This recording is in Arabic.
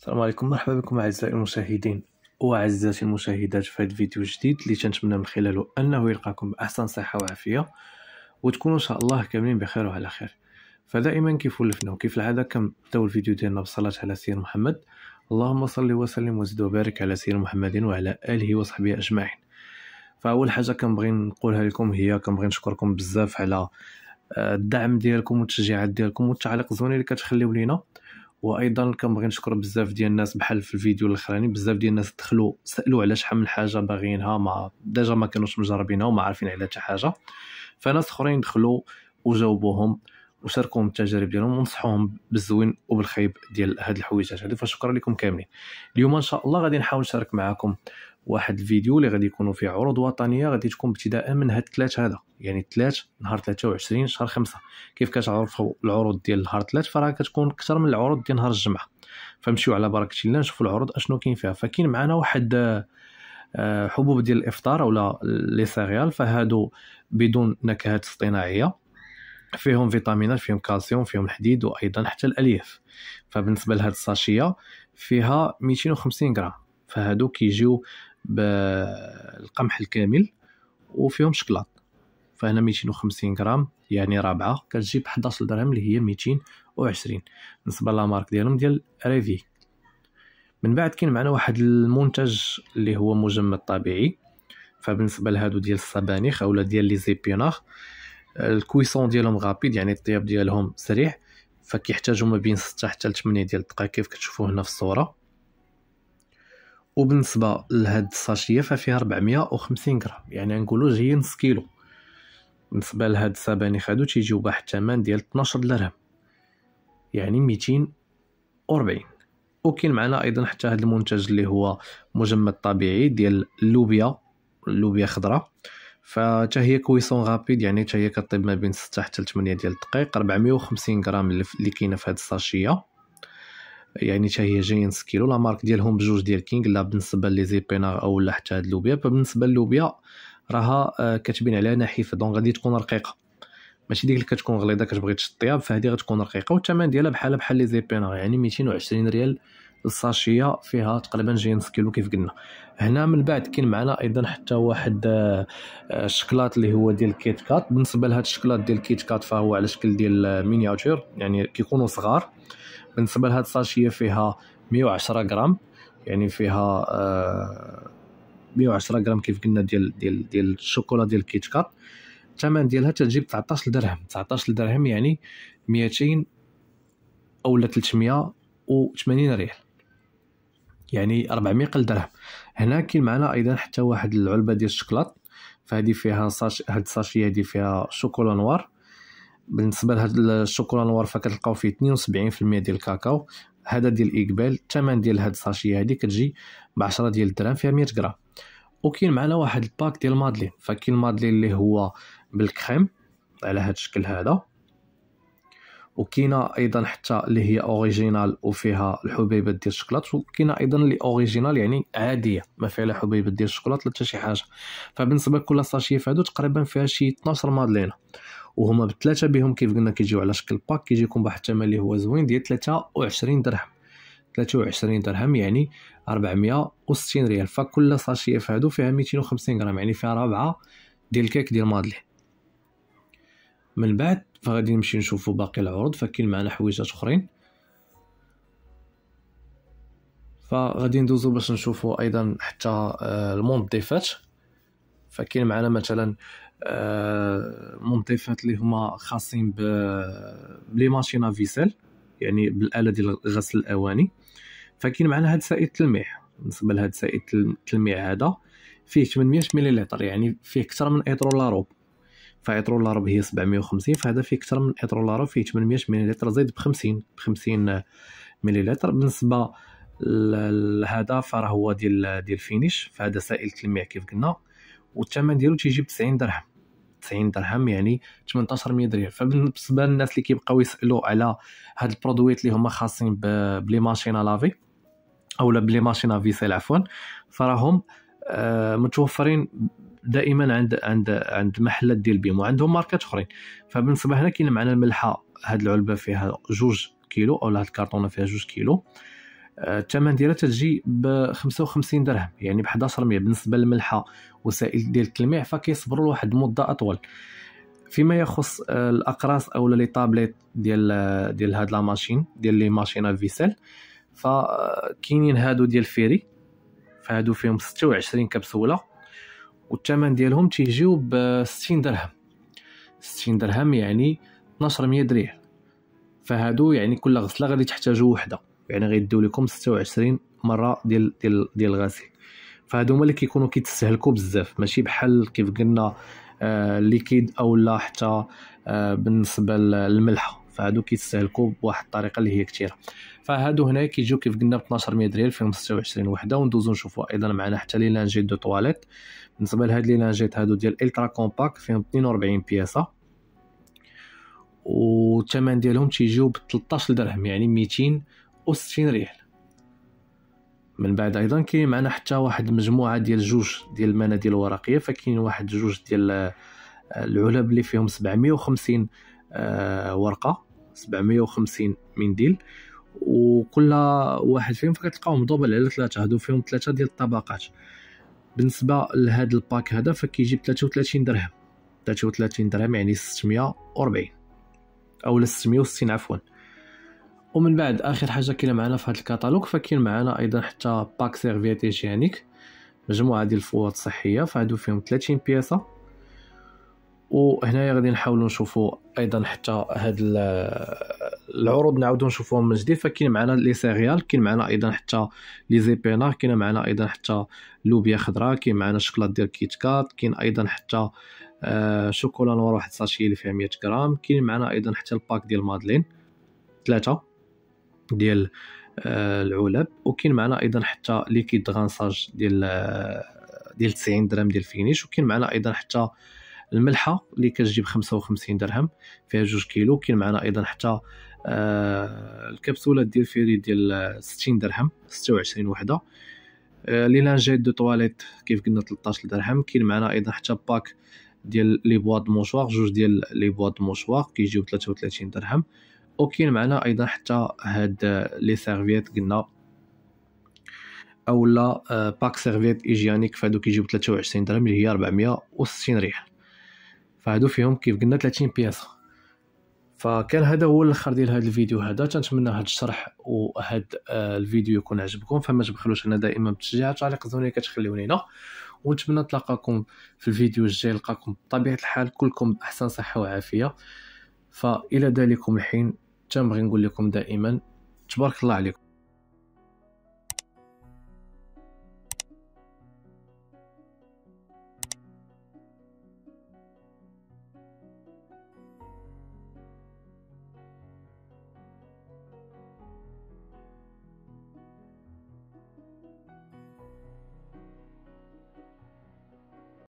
السلام عليكم مرحبا بكم اعزائي المشاهدين واعزائي المشاهدات في هذا الفيديو الجديد اللي تنتمنى من خلاله انه يلقاكم باحسن صحه وعافيه وتكونوا ان شاء الله كاملين بخير وعلى خير فدائما كيف ولفنا وكيف العاده كنبداو الفيديو ديالنا بالصلاه على سيدنا محمد اللهم صل وسلم وزد وبارك على سيدنا محمد وعلى اله وصحبه اجمعين فاول حاجه كنبغي نقولها لكم هي كنبغي نشكركم بزاف على آه، الدعم ديالكم والتشجيعات ديالكم والتعليق الزوين اللي كتخليو لينا وايضا كنبغي نشكر بزاف ديال الناس بحال في الفيديو الاخراني بزاف ديال الناس دخلوا سالوا على شحال من حاجه باغيينها ما ديجا ما كانوش مجربينها وما عارفين على حتى حاجه فناس اخرين دخلوا وجاوبوهم وشاركوهم التجارب ديالهم ونصحوهم بالزوين وبالخايب ديال هاد الحويجات هادو فشكرا لكم كاملين اليوم ان شاء الله غادي نحاول نشارك معكم واحد الفيديو اللي غادي يكونوا فيه عروض وطنيه غادي تكون ابتداء من هاد الثلاث هذا يعني الثلاث نهار 23 شهر 5 كيف كتعرفوا العروض ديال نهار الثلاث فراه كتكون اكثر من العروض ديال نهار الجمعه فمشيو على بركه الله نشوفوا العروض اشنو كاين فيها فكاين معنا واحد آه، حبوب ديال الافطار ولا لي سيريال فهادو بدون نكهات اصطناعيه فيهم فيتامينات فيهم كالسيوم فيهم الحديد وايضا حتى الالياف فبالنسبه لهاد الساشيه فيها 250 غرام فهادو كيجيو بالقمح الكامل وفيهم شكلاط فهنا 250 غرام يعني رابعه كتجيب 11 درهم اللي هي 220 بالنسبه للمارك ديالهم ديال ريفي من بعد كاين معنا واحد المنتج اللي هو مجمد طبيعي فبالنسبه لهادو ديال السبانيخ اولا ديال لي زيبيناخ الكويسون ديالهم غابيد يعني الطياب ديالهم سريع فكيحتاجوا ما بين 6 حتى 8 ديال الدقائق كيف كتشوفوا هنا في الصوره وبالنسبه لهاد الساشيه ففيها 450 غرام يعني نقولوا جاي نص كيلو بالنسبه لهاد السباني خادو تيجيو بواحد الثمن ديال 12 درهم يعني 240 وكاين معنا ايضا حتى هاد المنتج اللي هو مجمد طبيعي ديال اللوبيا اللوبيا خضراء فتا هي كويسون غابيد يعني تا هي كطيب ما بين 6 حتى 8 ديال الدقائق 450 غرام اللي كاينه في هذه الساشيه يعني تا هي جايين سكيلو لا مارك ديالهم بجوج ديال كينغ لا بالنسبه لي زيبينار او لا حتى هاد اللوبيا فبالنسبه للوبيا راها آه، كاتبين عليها نحيفه دونك غادي تكون رقيقه ماشي ديك اللي كتكون غليظه كتبغي تشطيها فهادي غتكون رقيقه والثمن ديالها بحال بحال لي زيبينار يعني 220 ريال الساشيه فيها تقريبا جايين كيلو كيف قلنا هنا من بعد كاين معنا ايضا حتى واحد الشكلاط آه، آه، اللي هو ديال كيت كات بالنسبه لهاد الشكلاط ديال كيت كات فهو على شكل ديال مينياتور يعني كيكونوا صغار بالنسبه لهاد الساشيه فيها 110 غرام يعني فيها 110 آه، غرام كيف قلنا ديال ديال ديال الشوكولا ديال كيت كات الثمن ديالها تجيب 19 درهم 19 درهم يعني 200 او 380 ريال يعني 400 قل درهم هنا كاين معنا ايضا حتى واحد العلبه ديال الشكلاط فهذه فيها ساش هاد الساشيه هذه فيها شوكولا نوار بالنسبه لهاد الشوكولا نوار فكتلقاو فيه 72% ديال الكاكاو هذا ديال الاقبال الثمن ديال هاد الساشيه هادي كتجي ب 10 ديال الدرهم فيها 100 غرام وكاين معنا واحد الباك ديال المادلين فكاين المادلين اللي هو بالكريم على هاد الشكل هذا وكاينه ايضا حتى اللي هي اوريجينال وفيها الحبيبات ديال الشكلاط وكاينه ايضا اللي اوريجينال يعني عاديه ما فيها لا حبيبات ديال الشكلاط لا حتى شي حاجه فبالنسبه لكل ساشيه فهادو تقريبا فيها شي 12 مادلينا وهما بثلاثه بهم كيف قلنا كيجيو على شكل باك كيجيكم بواحد الثمن اللي هو زوين ديال 23 درهم 23 درهم يعني 460 ريال فكل ساشي فهادو فيها 250 غرام يعني فيها ربعه ديال الكيك ديال مادلين من بعد فغادي نمشي نشوفو باقي العروض فكاين معنا حويجات اخرين فغادي ندوزو باش نشوفو ايضا حتى آه، المنظفات فكاين معنا مثلا المنظفات آه، اللي هما خاصين بلي ماشينا فيسيل يعني بالاله ديال غسل الاواني فكاين معنا هاد سائل التلميح بالنسبه لهاد سائل التلميع هذا فيه 800 ملل يعني فيه اكثر من ايترو روب فايترولار به 750 فهذا فيه اكثر من ايترولار فيه 800 مليلتر زائد ب 50 ب 50 مليلتر بالنسبه لهذا فراه هو ديال ديال الفينيش فهذا سائل تلميع كيف قلنا والثمن ديالو تيجي ب 90 درهم 90 درهم يعني 1800 درهم فبالنسبه للناس اللي كيبقاو يسالوا على هاد البرودويت اللي هما خاصين بلي ماشينا لافي اولا بلي ماشينا فيسيل عفوا فراهم آه، متوفرين دائما عند عند عند محلات ديال بيمو عندهم وعندهم ماركات اخرين فبالنسبه هنا كاين معنا الملحه هاد العلبه فيها جوج كيلو او هاد الكرتونه فيها جوج كيلو آه، الثمن ديالها تتجي ب 55 درهم يعني ب 11 مية بالنسبه للملحه وسائل ديال التلميع فكيصبروا لواحد المده اطول فيما يخص آه، الاقراص او لي طابليت ديال آه، ديال هاد لا ماشين ديال لي ماشينا فيسيل فكاينين هادو ديال فيري فهادو فيهم 26 كبسوله والثمن ديالهم تيجيو ب 60 درهم 60 درهم يعني 1200 درهم فهادو يعني كل غسله غادي تحتاجوا وحده يعني غيديو لكم 26 مره ديال ديال ديال الغسيل فهادو هما اللي كيكونوا كيتستهلكوا بزاف ماشي بحال كيف قلنا آه ليكيد او لا حتى آه بالنسبه للملح فهادو كيتستهلكوا بواحد الطريقه اللي هي كثيره فهادو هنايا كيجيو كيف قلنا ب 1200 درهم في 26 وحده وندوزو نشوفو ايضا معنا حتى لي لانجيت دو تواليت بالنسبه لهاد لي لانجيت هادو ديال الترا كومباك فيهم 42 بياسه والثمن ديالهم تيجيو ب 13 درهم يعني 260 ريال من بعد ايضا كاين معنا حتى واحد المجموعه ديال جوج ديال المناديل الورقيه فكاين واحد جوج ديال آه، العلب اللي فيهم 750 آه، ورقه 750 منديل وكل واحد فيهم فكتلقاهم دوبل على ثلاثه هادو فيهم ثلاثه ديال الطبقات بالنسبه لهذا الباك هذا فكيجيب 33 درهم 33 درهم يعني 640 او 660 عفوا ومن بعد اخر حاجه كاينه معنا في هذا الكتالوج فكاين معنا ايضا حتى باك سيرفيات هيجينيك مجموعه ديال الفوط الصحيه فهادو فيهم 30 بياسه وهنايا غادي نحاولوا نشوفوا ايضا حتى هاد العروض نعاودو نشوفوهم من جديد فكاين معنا لي سيريال كاين معنا ايضا حتى لي زيبينار كاين معنا ايضا حتى لوبيا خضراء كاين معنا الشكلاط ديال كيت كات كاين ايضا حتى آه شوكولا نوار واحد ساشي اللي فيها 100 غرام كاين معنا ايضا حتى الباك ديال مادلين ثلاثه ديال آه، العلب وكاين معنا ايضا حتى ليكيد غانساج ديال آه، ديال 90 درهم ديال فينيش وكاين معنا ايضا حتى الملحه اللي كتجي ب 55 درهم فيها جوج كيلو كاين معنا ايضا حتى آه الكبسوله دير فيري ديال 60 درهم 26 وحده آه لي لانجيت دو طواليت كيف قلنا 13 درهم كاين معنا ايضا حتى باك ديال لي بوا دو موشوار جوج ديال لي بوا دو موشوار كيجيو 33 درهم وكاين معنا ايضا حتى هاد لي سيرفيت قلنا اولا آه، باك سيرفيت ايجيانيك فهادو كيجيو 23 درهم اللي هي 460 ريال فهادو فيهم كيف قلنا 30 بياسه فكان هذا هو الاخر ديال هذا الفيديو هذا تنتمنى هذا الشرح وهذا آه، الفيديو يكون عجبكم فما تبخلوش انا دائما بالتشجيع تعليق زوني كتخليوني هنا ونتمنى نتلاقاكم في الفيديو الجاي نلقاكم بطبيعه الحال كلكم باحسن صحه وعافيه فالى ذلك الحين تنبغي نقول لكم دائما تبارك الله عليكم